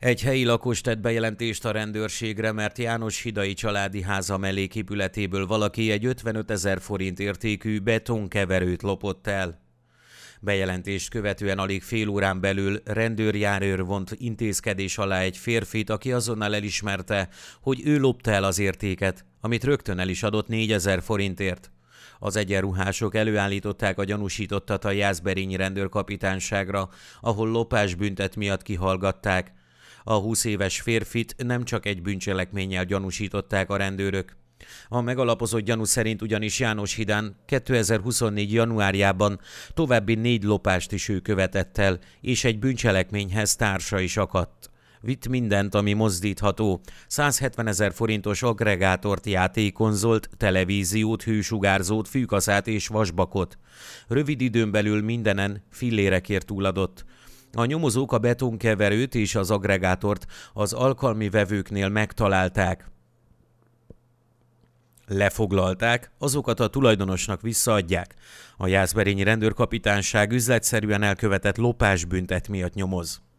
Egy helyi lakos tett bejelentést a rendőrségre, mert János Hidai családi háza melléképületéből valaki egy 55 ezer forint értékű betonkeverőt lopott el. Bejelentést követően alig fél órán belül rendőrjárőr vont intézkedés alá egy férfit, aki azonnal elismerte, hogy ő lopta el az értéket, amit rögtön el is adott 4000 forintért. Az egyenruhások előállították a gyanúsítottat a Jászberényi rendőrkapitányságra, ahol lopás büntet miatt kihallgatták, a 20 éves férfit nem csak egy bűncselekménnyel gyanúsították a rendőrök. A megalapozott gyanú szerint ugyanis János Hidán 2024. januárjában további négy lopást is ő követett el, és egy bűncselekményhez társa is akadt. Vitt mindent, ami mozdítható. 170 ezer forintos agregátort, játékkonzolt, televíziót, hűsugárzót, fűkaszát és vasbakot. Rövid időn belül mindenen fillérekért túladott. A nyomozók a betonkeverőt és az agregátort az alkalmi vevőknél megtalálták lefoglalták, azokat a tulajdonosnak visszaadják. A Jászberényi rendőrkapitányság üzletszerűen elkövetett lopásbüntet miatt nyomoz.